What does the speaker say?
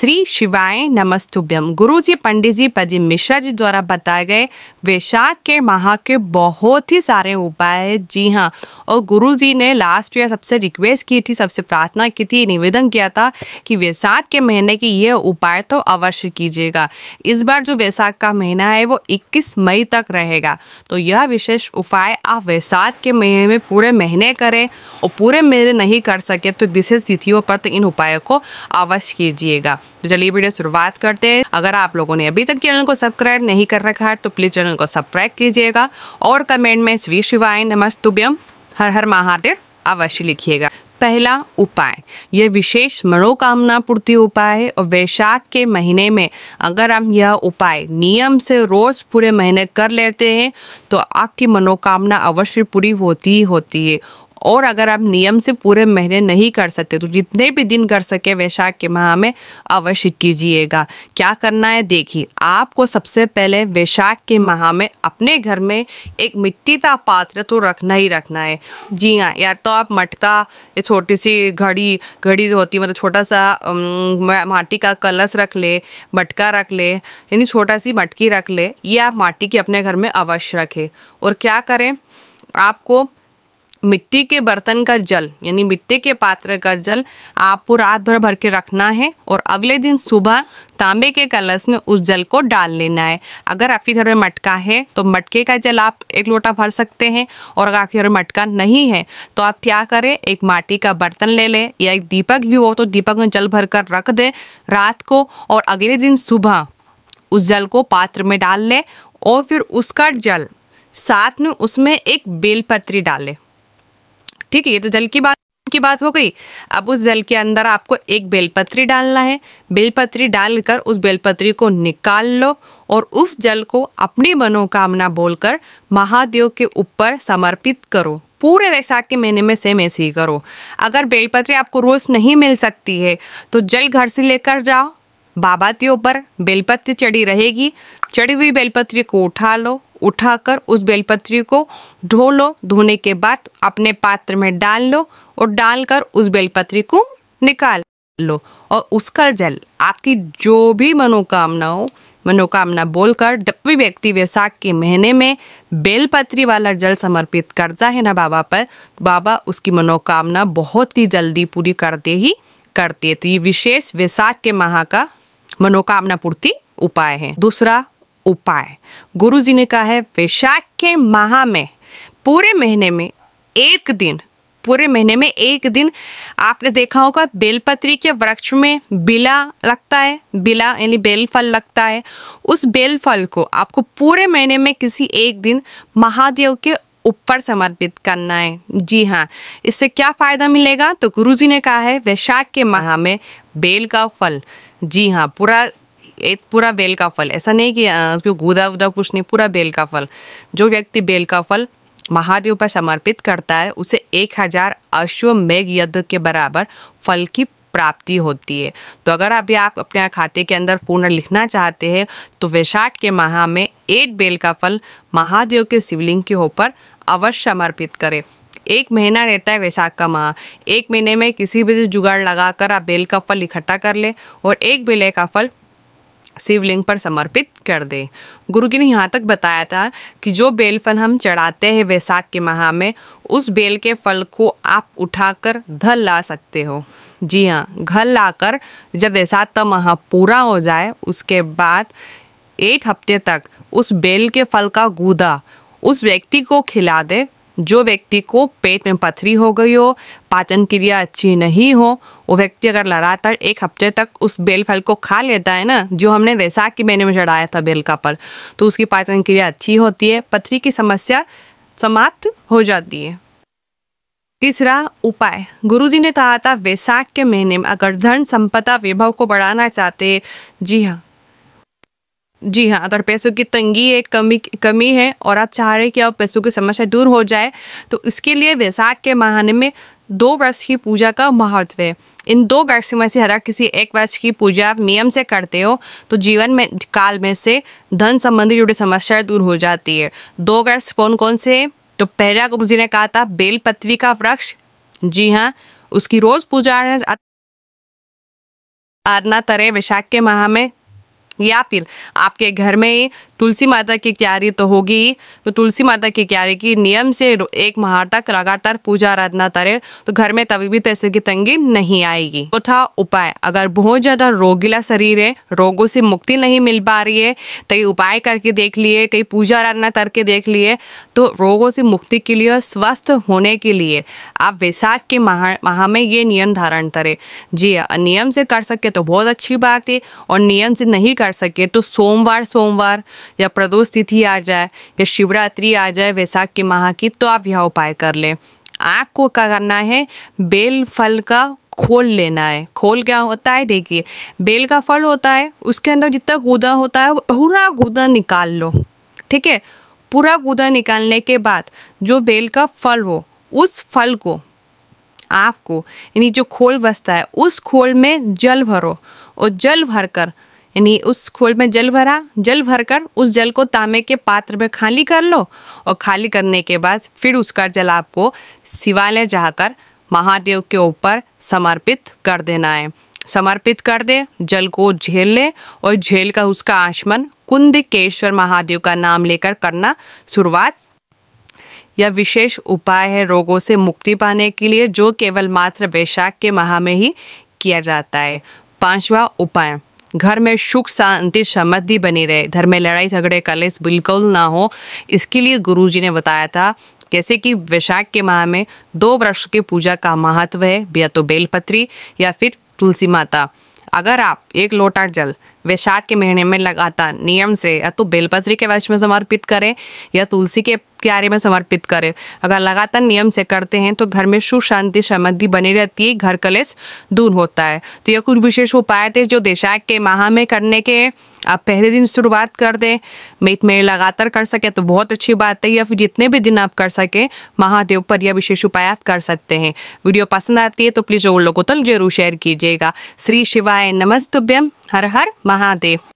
श्री शिवाय नमस्तुभ्यम गुरु जी पंडित जी पदी मिश्रा जी द्वारा बताए गए वैशाख के माह के बहुत ही सारे उपाय हैं जी हाँ और गुरु जी ने लास्ट ईयर सबसे रिक्वेस्ट की थी सबसे प्रार्थना की थी निवेदन किया था कि वैसाख के महीने के ये उपाय तो अवश्य कीजिएगा इस बार जो वैसाख का महीना है वो इक्कीस मई तक रहेगा तो यह विशेष उपाय आप वैसाख के महीने में पूरे महीने करें और पूरे महीने नहीं कर सके तो विशेष तिथियों पर तो इन उपायों को अवश्य कीजिएगा तो चलिए वीडियो शुरुआत करते हैं अगर आप लोगों ने अभी तक चैनल को सब्सक्राइब नहीं कर रखा है तो प्लीज़ चैनल को सब्सक्राइब कीजिएगा और कमेंट में श्री शिवाय नमस्तुभ्यम हर हर महादेव अवश्य लिखिएगा पहला उपाय यह विशेष मनोकामना पूर्ति उपाय है और वैशाख के महीने में अगर हम यह उपाय नियम से रोज़ पूरे महीने कर लेते हैं तो आपकी मनोकामना अवश्य पूरी होती ही होती है और अगर आप नियम से पूरे महीने नहीं कर सकते तो जितने भी दिन कर सके वैशाख के माह में अवश्य कीजिएगा क्या करना है देखिए आपको सबसे पहले वैशाख के माह में अपने घर में एक मिट्टी का पात्र तो रखना ही रखना है जी हाँ या तो आप मटका ये छोटी सी घड़ी घड़ी होती मतलब छोटा सा माटी का कलश रख ले मटका रख ले यानी छोटा सी मटकी रख ले ये आप माटी की अपने घर में अवश्य रखें और क्या करें आपको मिट्टी के बर्तन का जल यानी मिट्टी के पात्र का जल आपको रात भर भर के रखना है और अगले दिन सुबह तांबे के कलश में उस जल को डाल लेना है अगर आपके घर में मटका है तो मटके का जल आप एक लोटा भर सकते हैं और अगर आपके घर में मटका नहीं है तो आप क्या करें एक माटी का बर्तन ले लें या एक दीपक भी हो तो दीपक में जल भर कर रख दें रात को और अगले दिन सुबह उस जल को पात्र में डाल लें और फिर उसका जल साथ में उसमें एक बेलपत्री डालें ठीक है ये तो जल की बात की बात हो गई अब उस जल के अंदर आपको एक बेलपत्री डालना है बेलपत्री डालकर उस बेलपत्री को निकाल लो और उस जल को अपनी मनोकामना बोलकर महादेव के ऊपर समर्पित करो पूरे वैसाख के महीने में सेम ऐसे ही करो अगर बेलपत्री आपको रोज नहीं मिल सकती है तो जल घर से लेकर जाओ बाबा के ऊपर बेलपत्री चढ़ी रहेगी चढ़ी हुई बेलपत्री को उठा लो उठाकर उस बेलपत्री को धो लो धोने के बाद अपने पात्र में डाल लो और डालकर उस बेलपत्री को निकाल लो और उसका जल आपकी जो भी मनोकामना हो मनोकामना बोलकर डब्बी व्यक्ति वैसाख के महीने में बेलपत्री वाला जल समर्पित करता है ना बाबा पर तो बाबा उसकी मनोकामना बहुत ही जल्दी पूरी करते ही करते तो ये विशेष वैसाख के माह का मनोकामना पूर्ति उपाय है दूसरा उपाय गुरु जी ने कहा है वैशाख के माह में पूरे महीने में एक दिन पूरे महीने में एक दिन आपने देखा होगा बेलपत्री के वृक्ष में बिला लगता है बिला यानी बेल फल लगता है उस बेल फल को आपको पूरे महीने में किसी एक दिन महादेव के ऊपर समर्पित करना है जी हाँ इससे क्या फ़ायदा मिलेगा तो गुरुजी ने कहा है वैशाख के माह में बेल का फल जी हाँ पूरा एक पूरा बेल का फल ऐसा नहीं कि उसको गुदा उदा कुछ नहीं पूरा बेल का फल जो व्यक्ति बेल का फल महादेव पर समर्पित करता है उसे एक हजार अश्वमेघ यज्ञ के बराबर फल की प्राप्ति होती है तो अगर अभी आप अपने खाते के अंदर पूर्ण लिखना चाहते हैं तो वैशाख के माह में एक बेल का फल महादेव के शिवलिंग के ऊपर अवश्य समर्पित करें एक महीना रहता है वैशाख का माह एक महीने में किसी भी जुगाड़ लगाकर आप बेल का फल इकट्ठा कर ले और एक बेले का फल शिवलिंग पर समर्पित कर दे गुरु जी ने यहाँ तक बताया था कि जो बेल फल हम चढ़ाते हैं वैसाख के माह में उस बेल के फल को आप उठाकर धल ला सकते हो जी हाँ घर लाकर जब वैसाख का माह पूरा हो जाए उसके बाद एक हफ्ते तक उस बेल के फल का गूदा उस व्यक्ति को खिला दे जो व्यक्ति को पेट में पथरी हो गई हो पाचन क्रिया अच्छी नहीं हो वो व्यक्ति अगर लगातार एक हफ्ते तक उस बेल फल को खा लेता है ना जो हमने वैसाख के महीने में चढ़ाया था बेल का पर तो उसकी पाचन क्रिया अच्छी होती है पथरी की समस्या समाप्त हो जाती है तीसरा उपाय गुरुजी ने कहा था वैसाख के महीने में अगर धन संपदा वैभव को बढ़ाना चाहते जी हाँ जी हाँ अगर पैसों की तंगी एक कमी कमी है और आप चाह रहे हैं कि आप पैसों की समस्या दूर हो जाए तो इसके लिए वैसाख के महाने में दो वर्ष की पूजा का महत्व है इन दो गर्ष में से हर किसी एक वर्ष की पूजा आप नियम से करते हो तो जीवन में काल में से धन संबंधी जुड़ी समस्याएं दूर हो जाती है दो वर्ष कौन कौन से हैं तो पहला गुरु जी ने कहा था बेलपत्री का वृक्ष जी हाँ उसकी रोज पूजा आराधना तरह वैशाख के माह में या फिर आपके घर में तुलसी माता की क्यारी तो होगी तो तुलसी माता की क्यारी की नियम से एक माह तक लगातार पूजा आराधना करे तो घर में तभी भी तैसे की तंगी नहीं आएगी चौथा तो उपाय अगर बहुत ज़्यादा रोगिला शरीर है रोगों से मुक्ति नहीं मिल पा रही है कई तो उपाय करके देख लिए कई पूजा आराधना करके देख लिए तो रोगों से मुक्ति के लिए स्वस्थ होने के लिए आप वैसाख के माह माह में ये नियम धारण करे जी हाँ, नियम से कर सके तो बहुत अच्छी बात है और नियम से नहीं कर कर सके तो सोमवार सोमवार या प्रदोष तिथि आ जाए या शिवरात्रि आ जाए वैसाख के माह की तो आप यह उपाय कर लें आँख को क्या करना है बेल फल का खोल लेना है खोल क्या होता है देखिए बेल का फल होता है उसके अंदर जितना गूदा होता है पूरा गूदा निकाल लो ठीक है पूरा गूदा निकालने के बाद जो बेल का फल हो उस फल को आपको यानी जो खोल बसता है उस खोल में जल भरो और जल भरकर यानी उस खोल में जल भरा जल भरकर उस जल को तांबे के पात्र में खाली कर लो और खाली करने के बाद फिर उसका जल आपको शिवालय जाकर महादेव के ऊपर समर्पित कर देना है समर्पित कर दे जल को झेल ले और झेल का उसका आशमन कुंद केश्वर महादेव का नाम लेकर करना शुरुआत यह विशेष उपाय है रोगों से मुक्ति पाने के लिए जो केवल मात्र वैशाख के माह में ही किया जाता है पांचवा उपाय घर में सुख शांति समृद्धि बनी रहे घर में लड़ाई झगड़े कलेश बिल्कुल ना हो इसके लिए गुरुजी ने बताया था जैसे कि वैशाख के माह में दो वृक्ष की पूजा का महत्व है या तो बेलपत्री या फिर तुलसी माता अगर आप एक लोटा जल वैशाख के महीने में लगातार नियम से या तो बेलपत्री के वश में समर्पित करें या तुलसी के प्यारे में समर्पित करें अगर लगातार नियम से करते हैं तो घर में सुख शांति समृद्धि बनी रहती है घर कलेश दूर होता है तो यह कुछ विशेष उपाय थे जो देशाक के माह में करने के आप पहले दिन शुरुआत कर दें मेट में लगातार कर सके तो बहुत अच्छी बात है या फिर जितने भी दिन आप कर सकें महादेव पर यह विशेष उपाय आप कर सकते हैं वीडियो पसंद आती है तो प्लीज़ और लोगों तक तो जरूर शेयर कीजिएगा श्री शिवाय नमस्तुभ्यम हर हर महादेव